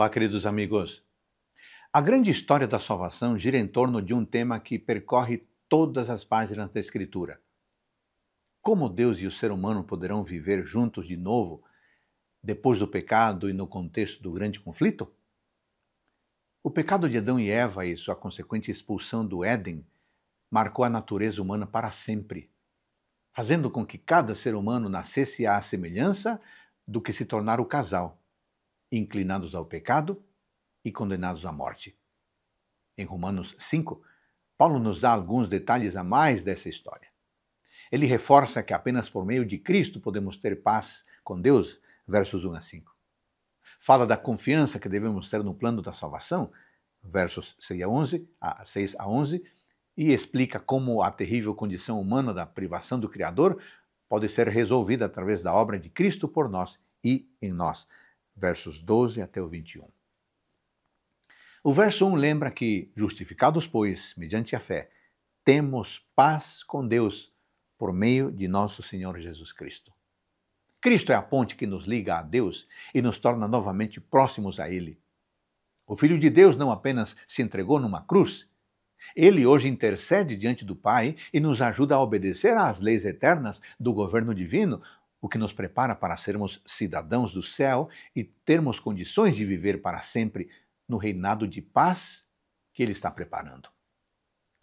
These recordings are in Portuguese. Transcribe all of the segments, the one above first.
Olá, queridos amigos. A grande história da salvação gira em torno de um tema que percorre todas as páginas da Escritura. Como Deus e o ser humano poderão viver juntos de novo depois do pecado e no contexto do grande conflito? O pecado de Adão e Eva e sua consequente expulsão do Éden marcou a natureza humana para sempre, fazendo com que cada ser humano nascesse à semelhança do que se tornar o casal inclinados ao pecado e condenados à morte. Em Romanos 5, Paulo nos dá alguns detalhes a mais dessa história. Ele reforça que apenas por meio de Cristo podemos ter paz com Deus, versos 1 a 5. Fala da confiança que devemos ter no plano da salvação, versos 6 a 11, a 6 a 11, e explica como a terrível condição humana da privação do Criador pode ser resolvida através da obra de Cristo por nós e em nós, versos 12 até o 21. O verso 1 lembra que, justificados, pois, mediante a fé, temos paz com Deus por meio de nosso Senhor Jesus Cristo. Cristo é a ponte que nos liga a Deus e nos torna novamente próximos a Ele. O Filho de Deus não apenas se entregou numa cruz, ele hoje intercede diante do Pai e nos ajuda a obedecer às leis eternas do governo divino, o que nos prepara para sermos cidadãos do céu e termos condições de viver para sempre no reinado de paz que Ele está preparando.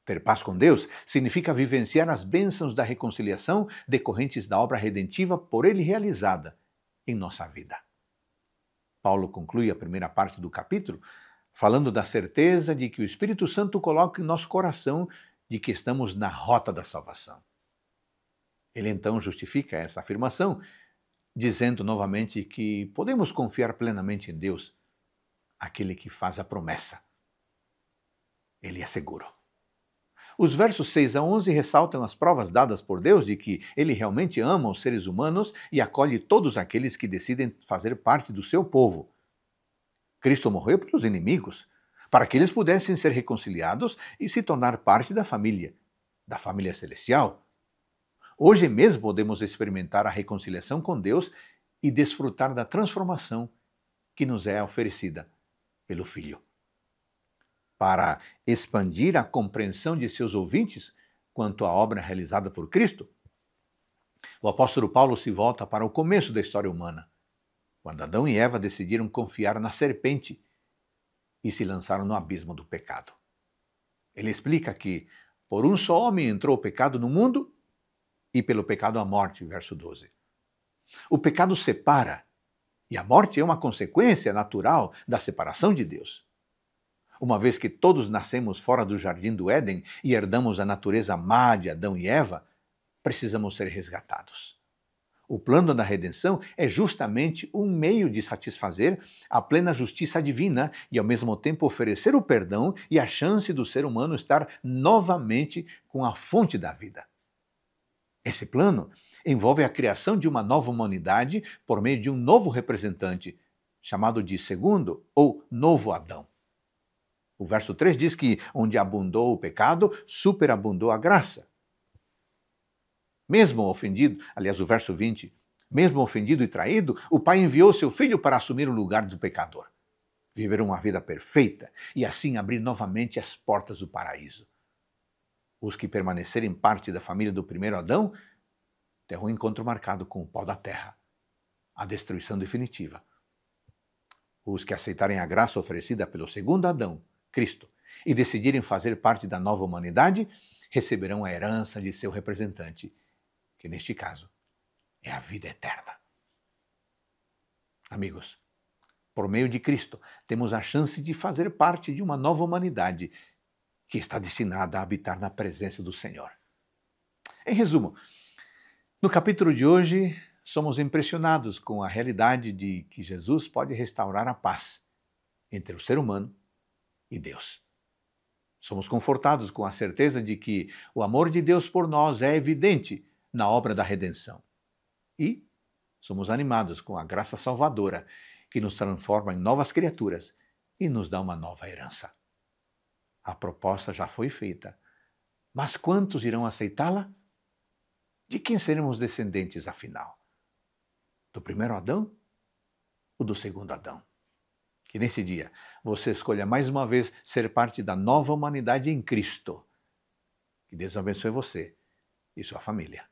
Ter paz com Deus significa vivenciar as bênçãos da reconciliação decorrentes da obra redentiva por Ele realizada em nossa vida. Paulo conclui a primeira parte do capítulo falando da certeza de que o Espírito Santo coloca em nosso coração de que estamos na rota da salvação. Ele então justifica essa afirmação, dizendo novamente que podemos confiar plenamente em Deus, aquele que faz a promessa. Ele é seguro. Os versos 6 a 11 ressaltam as provas dadas por Deus de que ele realmente ama os seres humanos e acolhe todos aqueles que decidem fazer parte do seu povo. Cristo morreu pelos inimigos, para que eles pudessem ser reconciliados e se tornar parte da família, da família celestial. Hoje mesmo podemos experimentar a reconciliação com Deus e desfrutar da transformação que nos é oferecida pelo Filho. Para expandir a compreensão de seus ouvintes quanto à obra realizada por Cristo, o apóstolo Paulo se volta para o começo da história humana, quando Adão e Eva decidiram confiar na serpente e se lançaram no abismo do pecado. Ele explica que, por um só homem entrou o pecado no mundo e pelo pecado a morte, verso 12. O pecado separa, e a morte é uma consequência natural da separação de Deus. Uma vez que todos nascemos fora do jardim do Éden e herdamos a natureza má de Adão e Eva, precisamos ser resgatados. O plano da redenção é justamente um meio de satisfazer a plena justiça divina e, ao mesmo tempo, oferecer o perdão e a chance do ser humano estar novamente com a fonte da vida. Esse plano envolve a criação de uma nova humanidade por meio de um novo representante, chamado de segundo ou novo Adão. O verso 3 diz que onde abundou o pecado, superabundou a graça. Mesmo ofendido, aliás, o verso 20, mesmo ofendido e traído, o pai enviou seu filho para assumir o lugar do pecador, viver uma vida perfeita e assim abrir novamente as portas do paraíso os que permanecerem parte da família do primeiro Adão terão um encontro marcado com o pó da terra, a destruição definitiva. Os que aceitarem a graça oferecida pelo segundo Adão, Cristo, e decidirem fazer parte da nova humanidade, receberão a herança de seu representante, que neste caso é a vida eterna. Amigos, por meio de Cristo, temos a chance de fazer parte de uma nova humanidade que está destinada a habitar na presença do Senhor. Em resumo, no capítulo de hoje, somos impressionados com a realidade de que Jesus pode restaurar a paz entre o ser humano e Deus. Somos confortados com a certeza de que o amor de Deus por nós é evidente na obra da redenção. E somos animados com a graça salvadora que nos transforma em novas criaturas e nos dá uma nova herança. A proposta já foi feita. Mas quantos irão aceitá-la? De quem seremos descendentes, afinal? Do primeiro Adão ou do segundo Adão? Que nesse dia você escolha mais uma vez ser parte da nova humanidade em Cristo. Que Deus abençoe você e sua família.